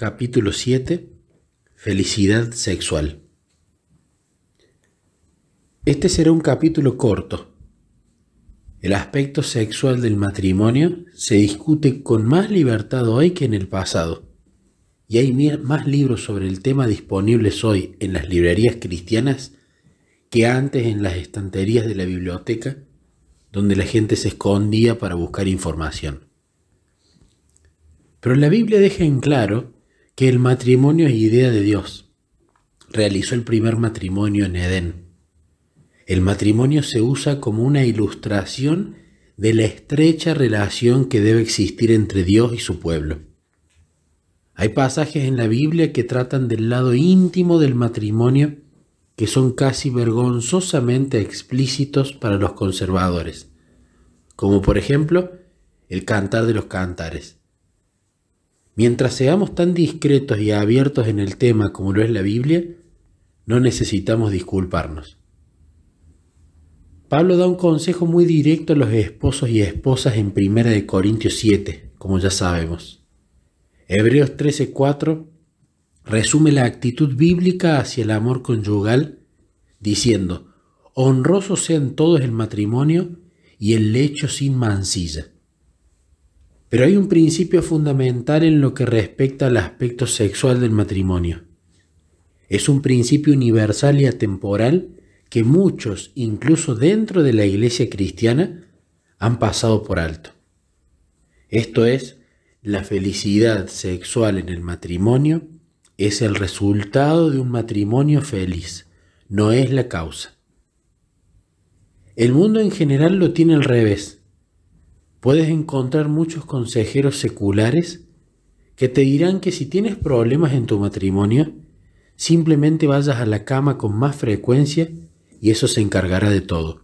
Capítulo 7. Felicidad sexual. Este será un capítulo corto. El aspecto sexual del matrimonio se discute con más libertad hoy que en el pasado. Y hay más libros sobre el tema disponibles hoy en las librerías cristianas que antes en las estanterías de la biblioteca, donde la gente se escondía para buscar información. Pero la Biblia deja en claro que el matrimonio es idea de Dios. Realizó el primer matrimonio en Edén. El matrimonio se usa como una ilustración de la estrecha relación que debe existir entre Dios y su pueblo. Hay pasajes en la Biblia que tratan del lado íntimo del matrimonio que son casi vergonzosamente explícitos para los conservadores, como por ejemplo el cantar de los cantares. Mientras seamos tan discretos y abiertos en el tema como lo es la Biblia, no necesitamos disculparnos. Pablo da un consejo muy directo a los esposos y esposas en 1 Corintios 7, como ya sabemos. Hebreos 13:4 resume la actitud bíblica hacia el amor conyugal diciendo, honrosos sean todos el matrimonio y el lecho sin mancilla. Pero hay un principio fundamental en lo que respecta al aspecto sexual del matrimonio. Es un principio universal y atemporal que muchos, incluso dentro de la iglesia cristiana, han pasado por alto. Esto es, la felicidad sexual en el matrimonio es el resultado de un matrimonio feliz, no es la causa. El mundo en general lo tiene al revés puedes encontrar muchos consejeros seculares que te dirán que si tienes problemas en tu matrimonio, simplemente vayas a la cama con más frecuencia y eso se encargará de todo.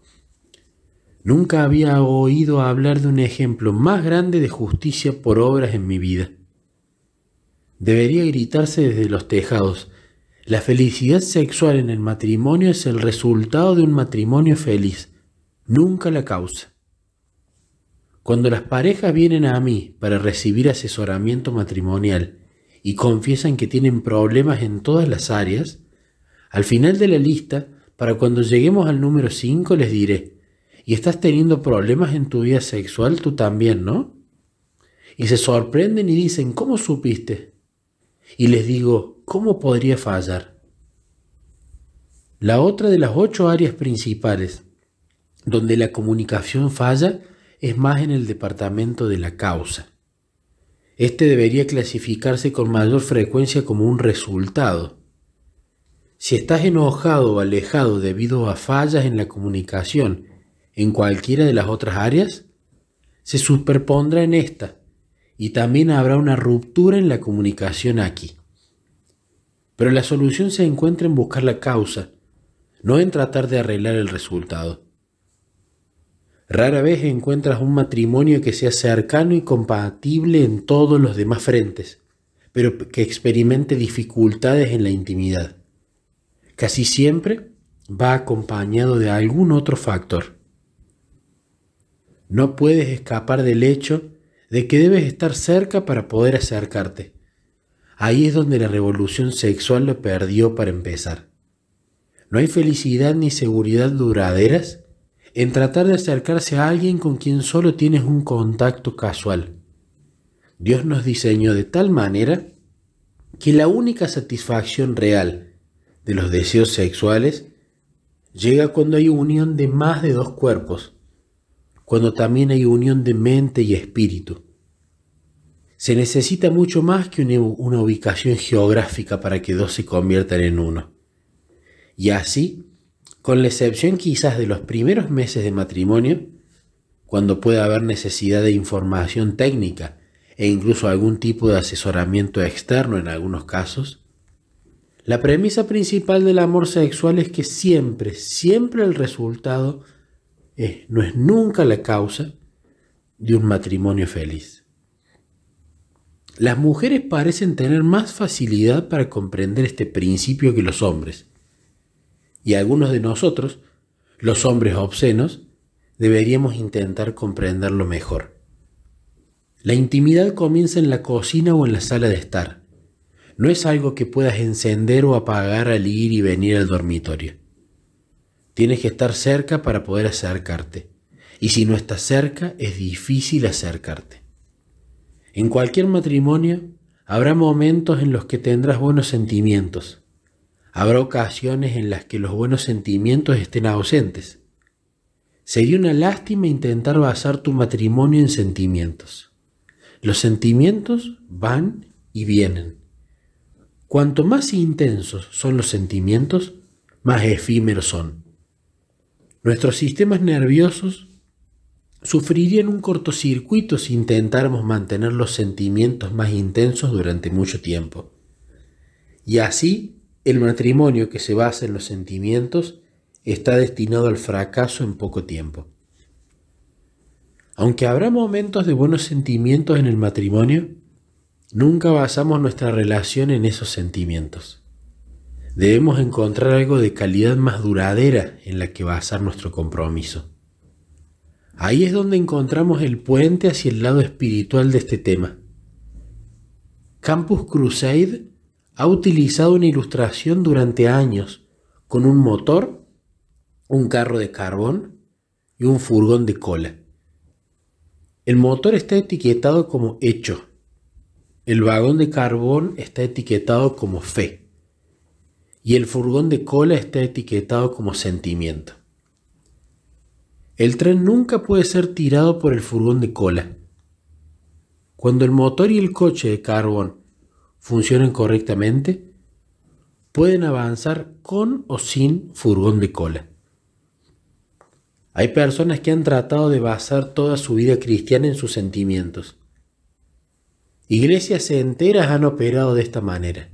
Nunca había oído hablar de un ejemplo más grande de justicia por obras en mi vida. Debería gritarse desde los tejados. La felicidad sexual en el matrimonio es el resultado de un matrimonio feliz, nunca la causa. Cuando las parejas vienen a mí para recibir asesoramiento matrimonial y confiesan que tienen problemas en todas las áreas, al final de la lista, para cuando lleguemos al número 5 les diré, y estás teniendo problemas en tu vida sexual, tú también, ¿no? Y se sorprenden y dicen, ¿cómo supiste? Y les digo, ¿cómo podría fallar? La otra de las ocho áreas principales donde la comunicación falla es más en el departamento de la causa. Este debería clasificarse con mayor frecuencia como un resultado. Si estás enojado o alejado debido a fallas en la comunicación en cualquiera de las otras áreas, se superpondrá en esta y también habrá una ruptura en la comunicación aquí. Pero la solución se encuentra en buscar la causa, no en tratar de arreglar el resultado. Rara vez encuentras un matrimonio que sea cercano y compatible en todos los demás frentes, pero que experimente dificultades en la intimidad. Casi siempre va acompañado de algún otro factor. No puedes escapar del hecho de que debes estar cerca para poder acercarte. Ahí es donde la revolución sexual lo perdió para empezar. No hay felicidad ni seguridad duraderas en tratar de acercarse a alguien con quien solo tienes un contacto casual. Dios nos diseñó de tal manera que la única satisfacción real de los deseos sexuales llega cuando hay unión de más de dos cuerpos, cuando también hay unión de mente y espíritu. Se necesita mucho más que una, ubicación geográfica para que dos se conviertan en uno. Y así, con la excepción quizás de los primeros meses de matrimonio, cuando puede haber necesidad de información técnica e incluso algún tipo de asesoramiento externo en algunos casos, la premisa principal del amor sexual es que siempre, siempre el resultado no es nunca la causa de un matrimonio feliz. Las mujeres parecen tener más facilidad para comprender este principio que los hombres, y algunos de nosotros, los hombres obscenos, deberíamos intentar comprenderlo mejor. La intimidad comienza en la cocina o en la sala de estar. No es algo que puedas encender o apagar al ir y venir al dormitorio. Tienes que estar cerca para poder acercarte. Y si no estás cerca, es difícil acercarte. En cualquier matrimonio habrá momentos en los que tendrás buenos sentimientos, Habrá ocasiones en las que los buenos sentimientos estén ausentes. Sería una lástima intentar basar tu matrimonio en sentimientos. Los sentimientos van y vienen. Cuanto más intensos son los sentimientos, más efímeros son. Nuestros sistemas nerviosos sufrirían un cortocircuito si intentáramos mantener los sentimientos más intensos durante mucho tiempo. Y así el matrimonio que se basa en los sentimientos está destinado al fracaso en poco tiempo. Aunque habrá momentos de buenos sentimientos en el matrimonio, nunca basamos nuestra relación en esos sentimientos. Debemos encontrar algo de calidad más duradera en la que basar nuestro compromiso. Ahí es donde encontramos el puente hacia el lado espiritual de este tema. Campus Crusade ha utilizado una ilustración durante años con un motor, un carro de carbón y un furgón de cola. El motor está etiquetado como hecho. El vagón de carbón está etiquetado como fe. Y el furgón de cola está etiquetado como sentimiento. El tren nunca puede ser tirado por el furgón de cola. Cuando el motor y el coche de carbón funcionen correctamente, pueden avanzar con o sin furgón de cola. Hay personas que han tratado de basar toda su vida cristiana en sus sentimientos. Iglesias enteras han operado de esta manera.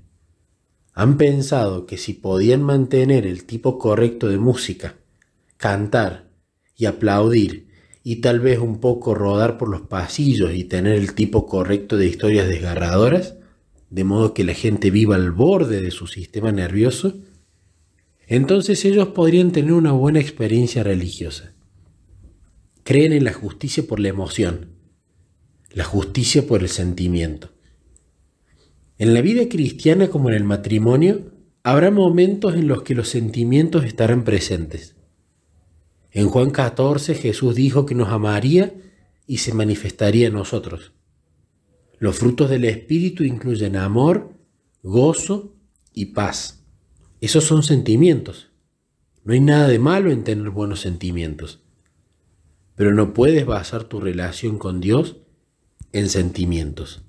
Han pensado que si podían mantener el tipo correcto de música, cantar y aplaudir y tal vez un poco rodar por los pasillos y tener el tipo correcto de historias desgarradoras, de modo que la gente viva al borde de su sistema nervioso, entonces ellos podrían tener una buena experiencia religiosa. Creen en la justicia por la emoción, la justicia por el sentimiento. En la vida cristiana como en el matrimonio, habrá momentos en los que los sentimientos estarán presentes. En Juan 14 Jesús dijo que nos amaría y se manifestaría en nosotros. Los frutos del Espíritu incluyen amor, gozo y paz. Esos son sentimientos. No hay nada de malo en tener buenos sentimientos. Pero no puedes basar tu relación con Dios en sentimientos.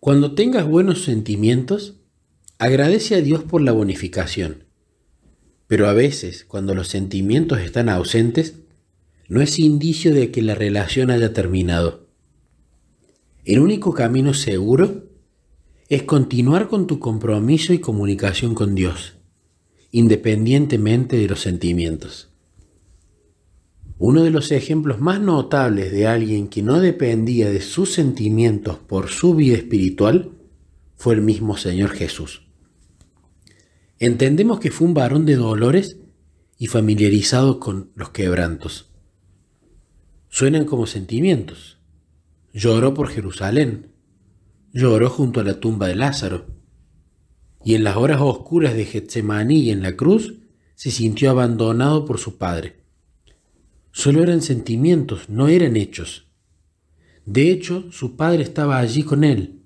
Cuando tengas buenos sentimientos, agradece a Dios por la bonificación. Pero a veces, cuando los sentimientos están ausentes, no es indicio de que la relación haya terminado. El único camino seguro es continuar con tu compromiso y comunicación con Dios, independientemente de los sentimientos. Uno de los ejemplos más notables de alguien que no dependía de sus sentimientos por su vida espiritual fue el mismo Señor Jesús. Entendemos que fue un varón de dolores y familiarizado con los quebrantos. Suenan como sentimientos. Lloró por Jerusalén. Lloró junto a la tumba de Lázaro. Y en las horas oscuras de Getsemaní y en la cruz, se sintió abandonado por su padre. Solo eran sentimientos, no eran hechos. De hecho, su padre estaba allí con él,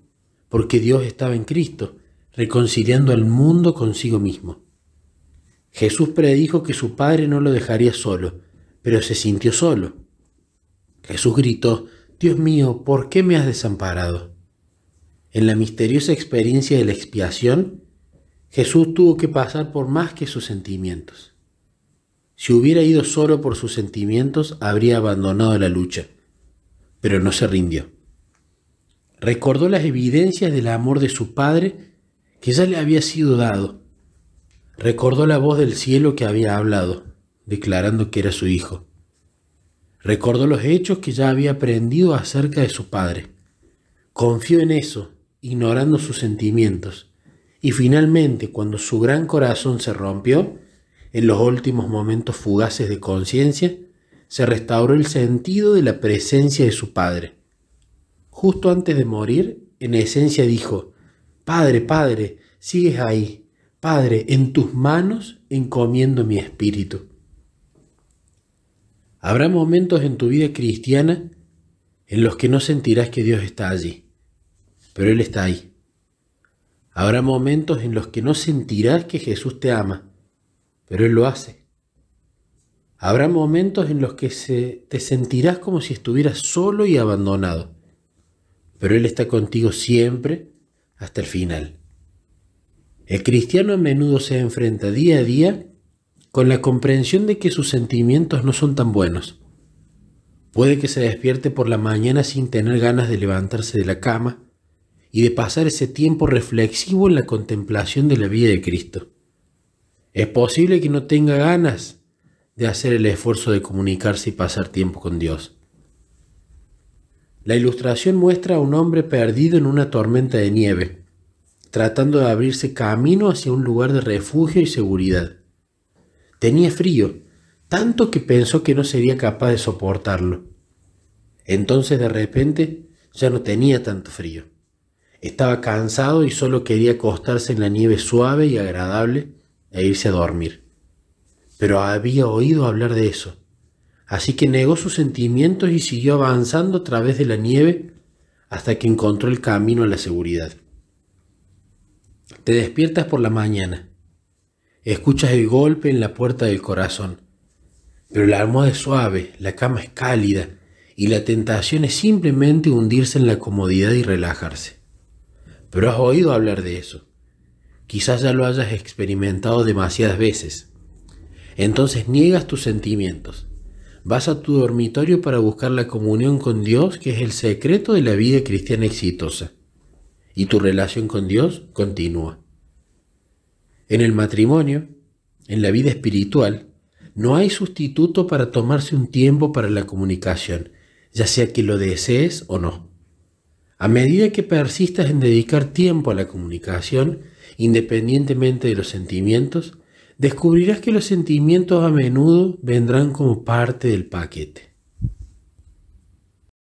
porque Dios estaba en Cristo, reconciliando al mundo consigo mismo. Jesús predijo que su padre no lo dejaría solo, pero se sintió solo. Jesús gritó, Dios mío, ¿por qué me has desamparado? En la misteriosa experiencia de la expiación, Jesús tuvo que pasar por más que sus sentimientos. Si hubiera ido solo por sus sentimientos, habría abandonado la lucha, pero no se rindió. Recordó las evidencias del amor de su Padre que ya le había sido dado. Recordó la voz del cielo que había hablado, declarando que era su hijo. Recordó los hechos que ya había aprendido acerca de su padre. Confió en eso, ignorando sus sentimientos. Y finalmente, cuando su gran corazón se rompió, en los últimos momentos fugaces de conciencia, se restauró el sentido de la presencia de su padre. Justo antes de morir, en esencia dijo, Padre, Padre, sigues ahí. Padre, en tus manos encomiendo mi espíritu. Habrá momentos en tu vida cristiana en los que no sentirás que Dios está allí, pero Él está ahí. Habrá momentos en los que no sentirás que Jesús te ama, pero Él lo hace. Habrá momentos en los que te sentirás como si estuvieras solo y abandonado, pero Él está contigo siempre hasta el final. El cristiano a menudo se enfrenta día a día con la comprensión de que sus sentimientos no son tan buenos. Puede que se despierte por la mañana sin tener ganas de levantarse de la cama y de pasar ese tiempo reflexivo en la contemplación de la vida de Cristo. Es posible que no tenga ganas de hacer el esfuerzo de comunicarse y pasar tiempo con Dios. La ilustración muestra a un hombre perdido en una tormenta de nieve, tratando de abrirse camino hacia un lugar de refugio y seguridad. Tenía frío, tanto que pensó que no sería capaz de soportarlo. Entonces de repente ya no tenía tanto frío. Estaba cansado y solo quería acostarse en la nieve suave y agradable e irse a dormir. Pero había oído hablar de eso, así que negó sus sentimientos y siguió avanzando a través de la nieve hasta que encontró el camino a la seguridad. Te despiertas por la mañana. Escuchas el golpe en la puerta del corazón. Pero la almohada es suave, la cama es cálida y la tentación es simplemente hundirse en la comodidad y relajarse. Pero has oído hablar de eso. Quizás ya lo hayas experimentado demasiadas veces. Entonces niegas tus sentimientos. Vas a tu dormitorio para buscar la comunión con Dios, que es el secreto de la vida cristiana exitosa. Y tu relación con Dios continúa. En el matrimonio, en la vida espiritual, no hay sustituto para tomarse un tiempo para la comunicación, ya sea que lo desees o no. A medida que persistas en dedicar tiempo a la comunicación, independientemente de los sentimientos, descubrirás que los sentimientos a menudo vendrán como parte del paquete.